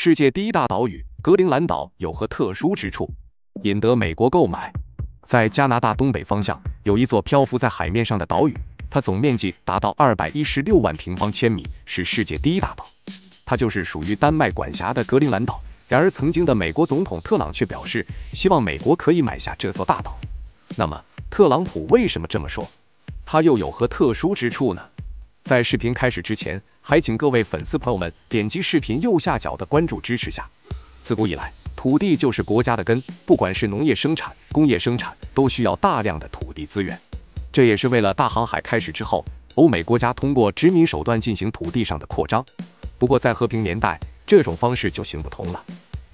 世界第一大岛屿——格陵兰岛有何特殊之处，引得美国购买？在加拿大东北方向，有一座漂浮在海面上的岛屿，它总面积达到二百一十六万平方千米，是世界第一大岛。它就是属于丹麦管辖的格陵兰岛。然而，曾经的美国总统特朗却表示，希望美国可以买下这座大岛。那么，特朗普为什么这么说？他又有何特殊之处呢？在视频开始之前，还请各位粉丝朋友们点击视频右下角的关注支持下。自古以来，土地就是国家的根，不管是农业生产、工业生产，都需要大量的土地资源。这也是为了大航海开始之后，欧美国家通过殖民手段进行土地上的扩张。不过在和平年代，这种方式就行不通了。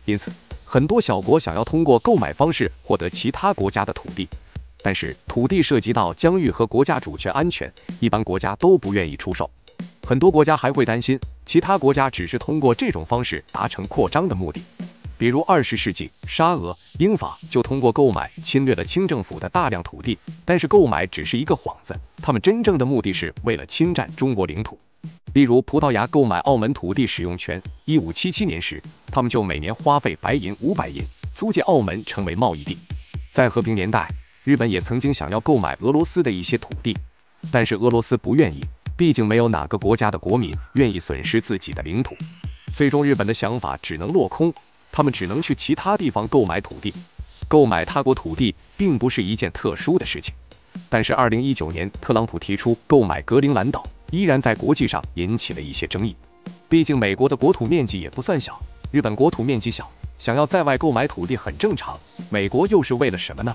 因此，很多小国想要通过购买方式获得其他国家的土地。但是土地涉及到疆域和国家主权安全，一般国家都不愿意出售。很多国家还会担心其他国家只是通过这种方式达成扩张的目的。比如二十世纪，沙俄、英法就通过购买侵略了清政府的大量土地，但是购买只是一个幌子，他们真正的目的是为了侵占中国领土。例如葡萄牙购买澳门土地使用权，一五七七年时，他们就每年花费白银五百银，租借澳门成为贸易地。在和平年代。日本也曾经想要购买俄罗斯的一些土地，但是俄罗斯不愿意，毕竟没有哪个国家的国民愿意损失自己的领土。最终，日本的想法只能落空，他们只能去其他地方购买土地。购买他国土地并不是一件特殊的事情，但是二零一九年，特朗普提出购买格陵兰岛，依然在国际上引起了一些争议。毕竟美国的国土面积也不算小，日本国土面积小，想要在外购买土地很正常。美国又是为了什么呢？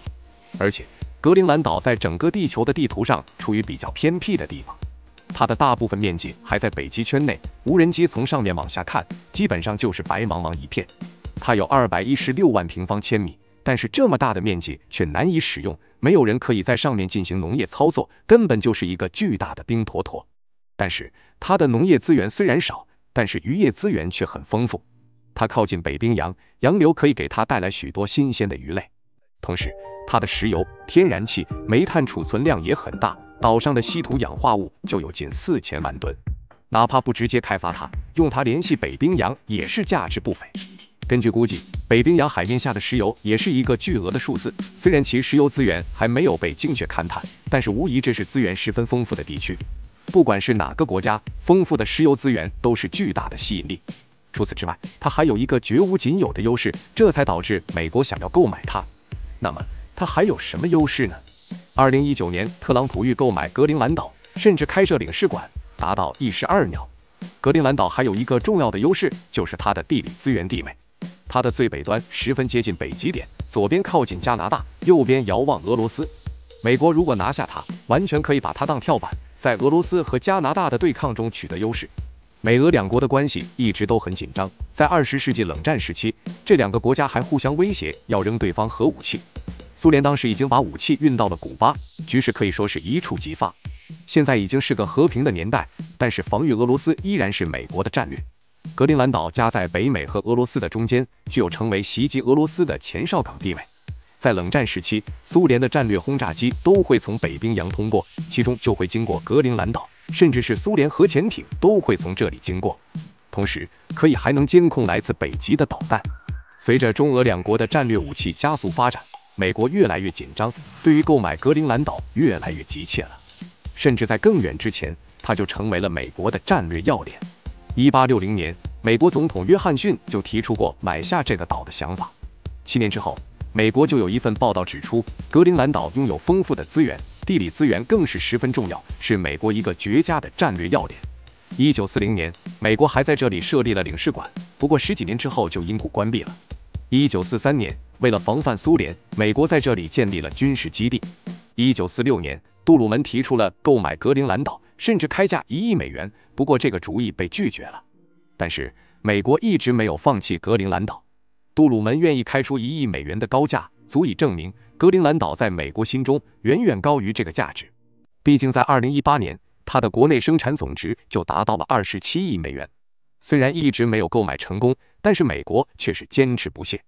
而且，格陵兰岛在整个地球的地图上处于比较偏僻的地方，它的大部分面积还在北极圈内。无人机从上面往下看，基本上就是白茫茫一片。它有二百一十六万平方千米，但是这么大的面积却难以使用，没有人可以在上面进行农业操作，根本就是一个巨大的冰坨坨。但是它的农业资源虽然少，但是渔业资源却很丰富。它靠近北冰洋，洋流可以给它带来许多新鲜的鱼类。同时，它的石油、天然气、煤炭储存量也很大，岛上的稀土氧化物就有近四千万吨。哪怕不直接开发它，用它联系北冰洋也是价值不菲。根据估计，北冰洋海面下的石油也是一个巨额的数字。虽然其石油资源还没有被精确勘探，但是无疑这是资源十分丰富的地区。不管是哪个国家，丰富的石油资源都是巨大的吸引力。除此之外，它还有一个绝无仅有的优势，这才导致美国想要购买它。那么，它还有什么优势呢？二零一九年，特朗普欲购买格陵兰岛，甚至开设领事馆，达到一石二鸟。格陵兰岛还有一个重要的优势，就是它的地理资源地位。它的最北端十分接近北极点，左边靠近加拿大，右边遥望俄罗斯。美国如果拿下它，完全可以把它当跳板，在俄罗斯和加拿大的对抗中取得优势。美俄两国的关系一直都很紧张，在二十世纪冷战时期，这两个国家还互相威胁要扔对方核武器。苏联当时已经把武器运到了古巴，局势可以说是一触即发。现在已经是个和平的年代，但是防御俄罗斯依然是美国的战略。格陵兰岛夹在北美和俄罗斯的中间，具有成为袭击俄罗斯的前哨港地位。在冷战时期，苏联的战略轰炸机都会从北冰洋通过，其中就会经过格陵兰岛。甚至是苏联核潜艇都会从这里经过，同时可以还能监控来自北极的导弹。随着中俄两国的战略武器加速发展，美国越来越紧张，对于购买格陵兰岛越来越急切了。甚至在更远之前，它就成为了美国的战略要点。一八六零年，美国总统约翰逊就提出过买下这个岛的想法。七年之后，美国就有一份报道指出，格陵兰岛拥有丰富的资源。地理资源更是十分重要，是美国一个绝佳的战略要点。一九四零年，美国还在这里设立了领事馆，不过十几年之后就因故关闭了。一九四三年，为了防范苏联，美国在这里建立了军事基地。一九四六年，杜鲁门提出了购买格陵兰岛，甚至开价一亿美元，不过这个主意被拒绝了。但是美国一直没有放弃格陵兰岛，杜鲁门愿意开出一亿美元的高价，足以证明。格陵兰岛在美国心中远远高于这个价值，毕竟在二零一八年，它的国内生产总值就达到了二十七亿美元。虽然一直没有购买成功，但是美国却是坚持不懈。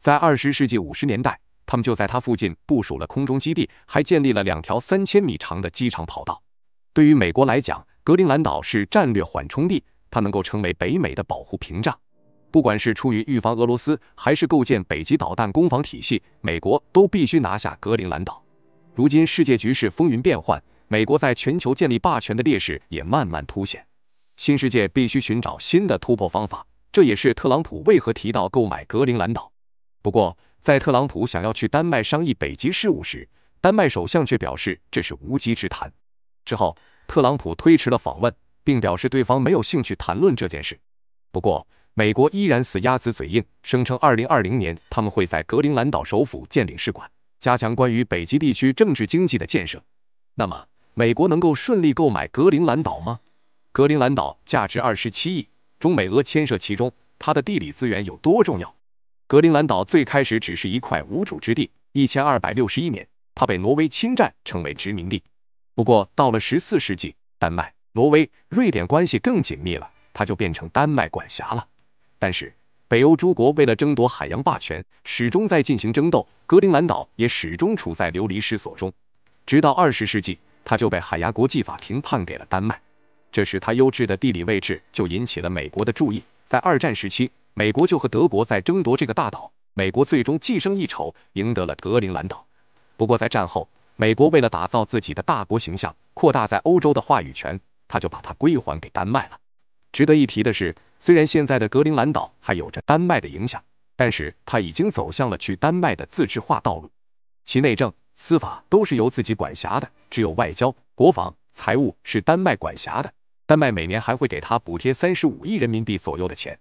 在二十世纪五十年代，他们就在它附近部署了空中基地，还建立了两条三千米长的机场跑道。对于美国来讲，格陵兰岛是战略缓冲地，它能够成为北美的保护屏障。不管是出于预防俄罗斯，还是构建北极导弹攻防体系，美国都必须拿下格陵兰岛。如今世界局势风云变幻，美国在全球建立霸权的劣势也慢慢凸显。新世界必须寻找新的突破方法，这也是特朗普为何提到购买格陵兰岛。不过，在特朗普想要去丹麦商议北极事务时，丹麦首相却表示这是无稽之谈。之后，特朗普推迟了访问，并表示对方没有兴趣谈论这件事。不过，美国依然死鸭子嘴硬，声称二零二零年他们会在格陵兰岛首府建领事馆，加强关于北极地区政治经济的建设。那么，美国能够顺利购买格陵兰岛吗？格陵兰岛价值二十七亿，中美俄牵涉其中，它的地理资源有多重要？格陵兰岛最开始只是一块无主之地，一千二百六十一年，它被挪威侵占，成为殖民地。不过到了十四世纪，丹麦、挪威、瑞典关系更紧密了，它就变成丹麦管辖了。但是，北欧诸国为了争夺海洋霸权，始终在进行争斗。格陵兰岛也始终处在流离失所中。直到二十世纪，它就被海牙国际法庭判给了丹麦。这时，它优质的地理位置就引起了美国的注意。在二战时期，美国就和德国在争夺这个大岛。美国最终技胜一筹，赢得了格陵兰岛。不过，在战后，美国为了打造自己的大国形象，扩大在欧洲的话语权，他就把它归还给丹麦了。值得一提的是。虽然现在的格陵兰岛还有着丹麦的影响，但是它已经走向了去丹麦的自治化道路，其内政、司法都是由自己管辖的，只有外交、国防、财务是丹麦管辖的。丹麦每年还会给他补贴三十五亿人民币左右的钱。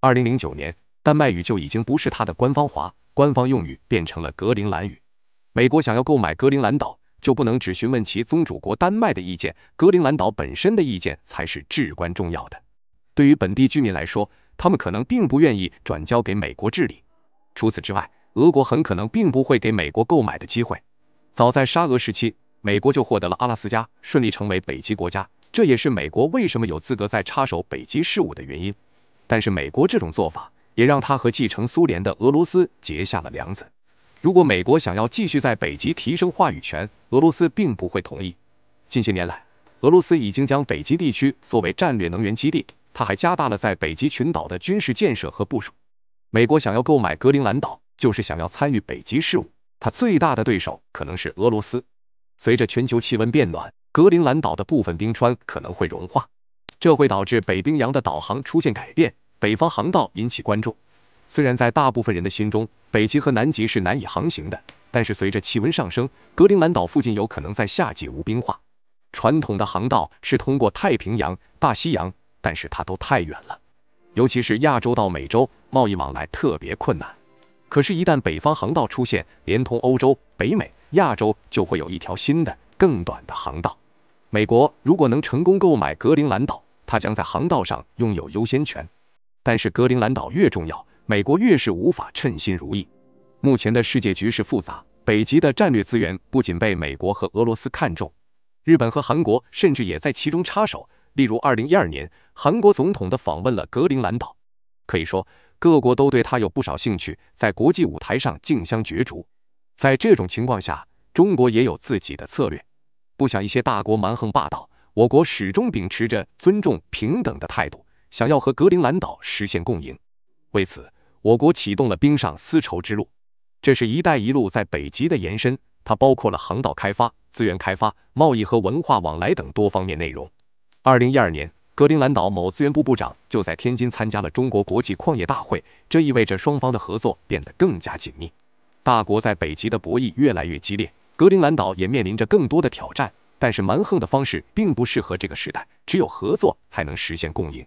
二零零九年，丹麦语就已经不是它的官方华，官方用语变成了格陵兰语。美国想要购买格陵兰岛，就不能只询问其宗主国丹麦的意见，格陵兰岛本身的意见才是至关重要的。对于本地居民来说，他们可能并不愿意转交给美国治理。除此之外，俄国很可能并不会给美国购买的机会。早在沙俄时期，美国就获得了阿拉斯加，顺利成为北极国家，这也是美国为什么有资格再插手北极事务的原因。但是，美国这种做法也让他和继承苏联的俄罗斯结下了梁子。如果美国想要继续在北极提升话语权，俄罗斯并不会同意。近些年来，俄罗斯已经将北极地区作为战略能源基地。他还加大了在北极群岛的军事建设和部署。美国想要购买格陵兰岛，就是想要参与北极事务。他最大的对手可能是俄罗斯。随着全球气温变暖，格陵兰岛的部分冰川可能会融化，这会导致北冰洋的导航出现改变，北方航道引起关注。虽然在大部分人的心中，北极和南极是难以航行的，但是随着气温上升，格陵兰岛附近有可能在夏季无冰化。传统的航道是通过太平洋、大西洋。但是它都太远了，尤其是亚洲到美洲贸易往来特别困难。可是，一旦北方航道出现，连通欧洲、北美、亚洲，就会有一条新的、更短的航道。美国如果能成功购买格陵兰岛，它将在航道上拥有优先权。但是，格陵兰岛越重要，美国越是无法称心如意。目前的世界局势复杂，北极的战略资源不仅被美国和俄罗斯看中，日本和韩国甚至也在其中插手。例如，二零一二年，韩国总统的访问了格陵兰岛，可以说各国都对他有不少兴趣，在国际舞台上竞相角逐。在这种情况下，中国也有自己的策略，不想一些大国蛮横霸道，我国始终秉持着尊重平等的态度，想要和格陵兰岛实现共赢。为此，我国启动了冰上丝绸之路，这是一带一路在北极的延伸，它包括了航道开发、资源开发、贸易和文化往来等多方面内容。二零一二年，格陵兰岛某资源部部长就在天津参加了中国国际矿业大会，这意味着双方的合作变得更加紧密。大国在北极的博弈越来越激烈，格陵兰岛也面临着更多的挑战。但是，蛮横的方式并不适合这个时代，只有合作才能实现共赢。